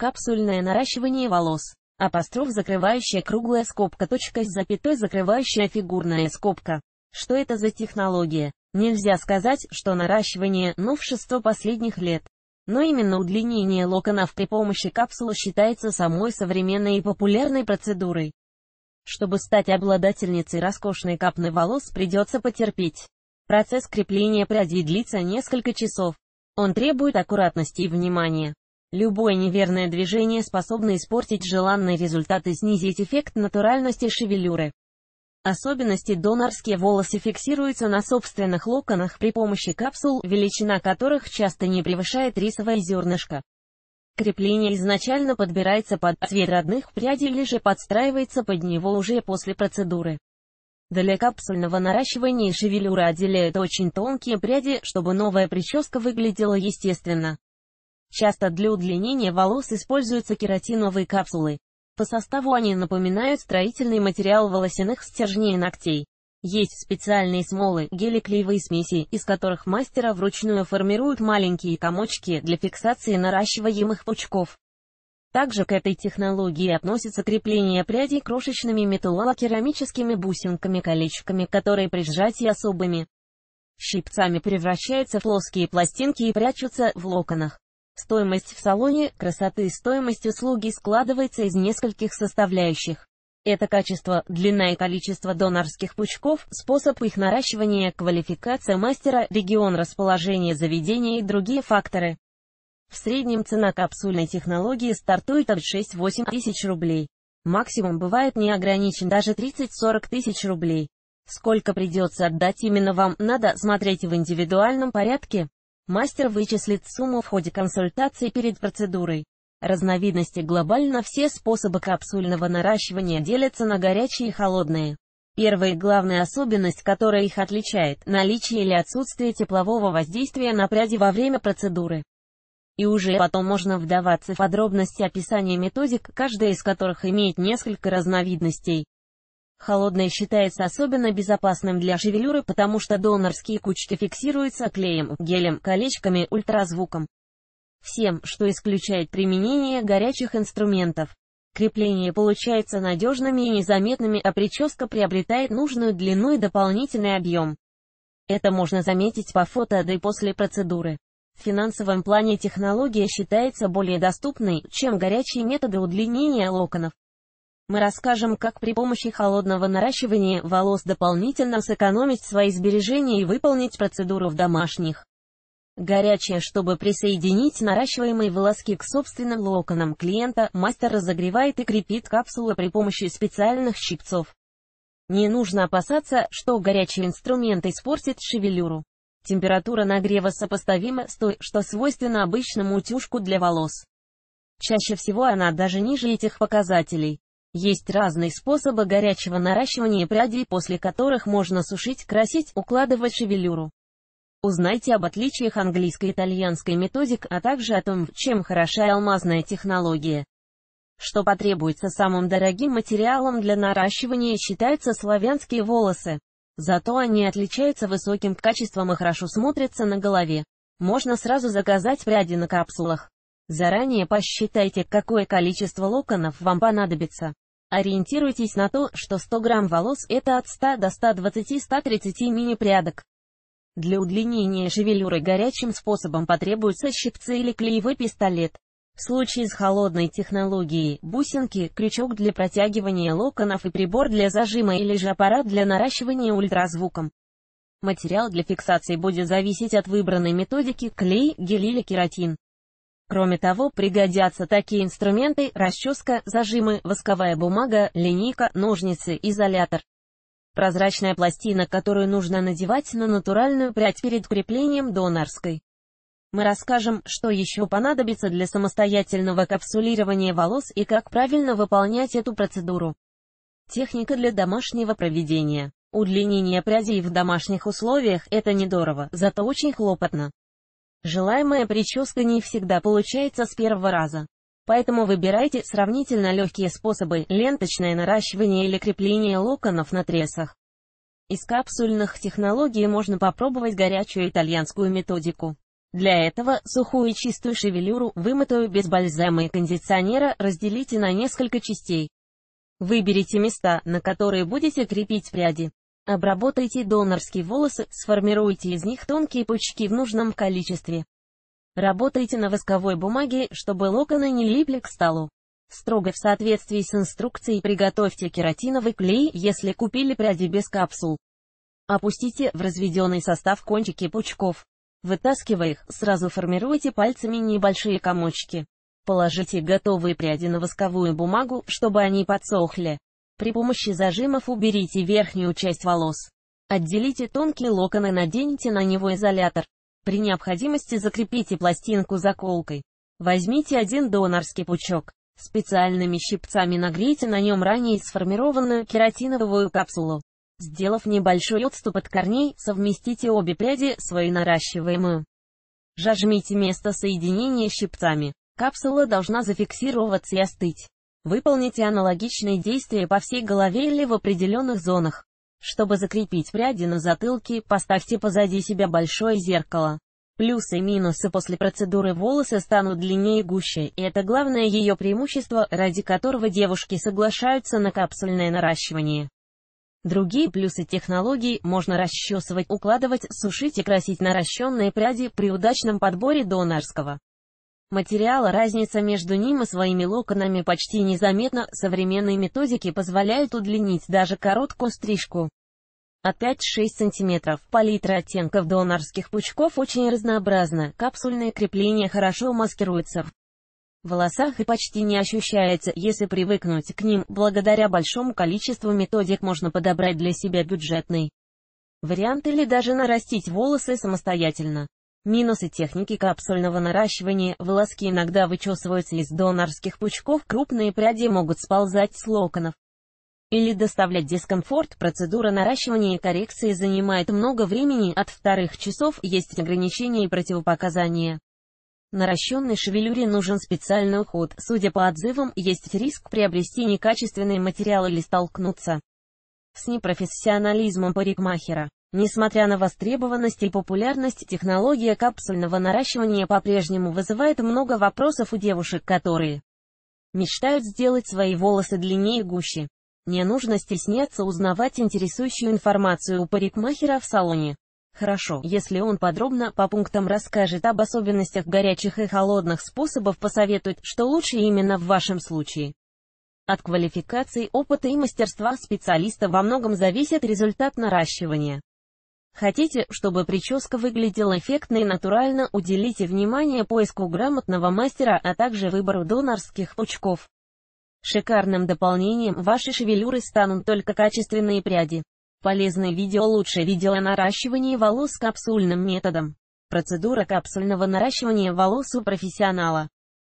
капсульное наращивание волос, апостроф закрывающая круглая скобка точка с запятой закрывающая фигурная скобка. Что это за технология? Нельзя сказать, что наращивание – новшество последних лет. Но именно удлинение локонов при помощи капсулы считается самой современной и популярной процедурой. Чтобы стать обладательницей роскошной капны волос придется потерпеть. Процесс крепления пряди длится несколько часов. Он требует аккуратности и внимания. Любое неверное движение способно испортить желанный результат и снизить эффект натуральности шевелюры. Особенности донорские волосы фиксируются на собственных локонах при помощи капсул, величина которых часто не превышает рисовое зернышко. Крепление изначально подбирается под цвет родных прядей или же подстраивается под него уже после процедуры. Для капсульного наращивания шевелюра отделяют очень тонкие пряди, чтобы новая прическа выглядела естественно. Часто для удлинения волос используются кератиновые капсулы. По составу они напоминают строительный материал волосяных стержней ногтей. Есть специальные смолы, клеевые смеси, из которых мастера вручную формируют маленькие комочки для фиксации наращиваемых пучков. Также к этой технологии относится крепление прядей крошечными металлокерамическими бусинками-колечками, которые при сжатии особыми щипцами превращаются в плоские пластинки и прячутся в локонах. Стоимость в салоне красоты и Стоимость услуги складывается из нескольких составляющих. Это качество, длина и количество донорских пучков, способ их наращивания, квалификация мастера, регион расположения заведения и другие факторы. В среднем цена капсульной технологии стартует от 6-8 тысяч рублей. Максимум бывает не ограничен даже 30-40 тысяч рублей. Сколько придется отдать именно вам, надо смотреть в индивидуальном порядке. Мастер вычислит сумму в ходе консультации перед процедурой. Разновидности глобально все способы капсульного наращивания делятся на горячие и холодные. Первая и главная особенность, которая их отличает – наличие или отсутствие теплового воздействия на пряди во время процедуры. И уже потом можно вдаваться в подробности описания методик, каждая из которых имеет несколько разновидностей. Холодное считается особенно безопасным для шевелюры, потому что донорские кучки фиксируются клеем, гелем, колечками, ультразвуком. Всем, что исключает применение горячих инструментов. Крепления получаются надежными и незаметными, а прическа приобретает нужную длину и дополнительный объем. Это можно заметить по фото да и после процедуры. В финансовом плане технология считается более доступной, чем горячие методы удлинения локонов мы расскажем, как при помощи холодного наращивания волос дополнительно сэкономить свои сбережения и выполнить процедуру в домашних. Горячее, чтобы присоединить наращиваемые волоски к собственным локонам клиента, мастер разогревает и крепит капсулы при помощи специальных щипцов. Не нужно опасаться, что горячий инструмент испортит шевелюру. Температура нагрева сопоставима с той, что свойственна обычному утюжку для волос. Чаще всего она даже ниже этих показателей. Есть разные способы горячего наращивания прядей, после которых можно сушить, красить, укладывать шевелюру. Узнайте об отличиях английско-итальянской методик, а также о том, чем хороша алмазная технология. Что потребуется самым дорогим материалом для наращивания считаются славянские волосы. Зато они отличаются высоким качеством и хорошо смотрятся на голове. Можно сразу заказать пряди на капсулах. Заранее посчитайте, какое количество локонов вам понадобится. Ориентируйтесь на то, что 100 грамм волос – это от 100 до 120-130 мини-прядок. Для удлинения шевелюры горячим способом потребуются щипцы или клеевой пистолет. В случае с холодной технологией – бусинки, крючок для протягивания локонов и прибор для зажима или же аппарат для наращивания ультразвуком. Материал для фиксации будет зависеть от выбранной методики – клей, гель или кератин. Кроме того, пригодятся такие инструменты расческа, зажимы, восковая бумага, линейка, ножницы, изолятор. Прозрачная пластина, которую нужно надевать на натуральную прядь перед креплением донорской. Мы расскажем, что еще понадобится для самостоятельного капсулирования волос и как правильно выполнять эту процедуру. Техника для домашнего проведения. Удлинение прядей в домашних условиях – это недорого, зато очень хлопотно. Желаемая прическа не всегда получается с первого раза. Поэтому выбирайте сравнительно легкие способы – ленточное наращивание или крепление локонов на тресах. Из капсульных технологий можно попробовать горячую итальянскую методику. Для этого сухую и чистую шевелюру, вымытую без бальзама и кондиционера, разделите на несколько частей. Выберите места, на которые будете крепить пряди. Обработайте донорские волосы, сформируйте из них тонкие пучки в нужном количестве. Работайте на восковой бумаге, чтобы локоны не липли к столу. Строго в соответствии с инструкцией приготовьте кератиновый клей, если купили пряди без капсул. Опустите в разведенный состав кончики пучков. Вытаскивая их, сразу формируйте пальцами небольшие комочки. Положите готовые пряди на восковую бумагу, чтобы они подсохли. При помощи зажимов уберите верхнюю часть волос. Отделите тонкие локоны, и наденьте на него изолятор. При необходимости закрепите пластинку заколкой. Возьмите один донорский пучок. Специальными щипцами нагрейте на нем ранее сформированную кератиновую капсулу. Сделав небольшой отступ от корней, совместите обе пряди, свою наращиваемую. Жажмите место соединения щипцами. Капсула должна зафиксироваться и остыть. Выполните аналогичные действия по всей голове или в определенных зонах. Чтобы закрепить пряди на затылке, поставьте позади себя большое зеркало. Плюсы и минусы после процедуры волосы станут длиннее и гуще, и это главное ее преимущество, ради которого девушки соглашаются на капсульное наращивание. Другие плюсы технологии можно расчесывать, укладывать, сушить и красить наращенные пряди при удачном подборе донорского материала разница между ним и своими локонами почти незаметна, современные методики позволяют удлинить даже короткую стрижку. От 5-6 см палитра оттенков донорских пучков очень разнообразна, Капсульные крепления хорошо маскируются в волосах и почти не ощущается, если привыкнуть к ним, благодаря большому количеству методик можно подобрать для себя бюджетный вариант или даже нарастить волосы самостоятельно. Минусы техники капсульного наращивания. Волоски иногда вычесываются из донорских пучков, крупные пряди могут сползать с локонов или доставлять дискомфорт. Процедура наращивания и коррекции занимает много времени, от вторых часов есть ограничения и противопоказания. Наращенной шевелюре нужен специальный уход. Судя по отзывам, есть риск приобрести некачественный материал или столкнуться с непрофессионализмом парикмахера. Несмотря на востребованность и популярность, технология капсульного наращивания по-прежнему вызывает много вопросов у девушек, которые мечтают сделать свои волосы длиннее и гуще. Не нужно стесняться узнавать интересующую информацию у парикмахера в салоне. Хорошо, если он подробно по пунктам расскажет об особенностях горячих и холодных способов посоветует, что лучше именно в вашем случае. От квалификации, опыта и мастерства специалиста во многом зависит результат наращивания. Хотите, чтобы прическа выглядела эффектно и натурально, уделите внимание поиску грамотного мастера, а также выбору донорских пучков. Шикарным дополнением вашей шевелюры станут только качественные пряди. Полезное видео лучше видео о наращивании волос капсульным методом. Процедура капсульного наращивания волос у профессионала.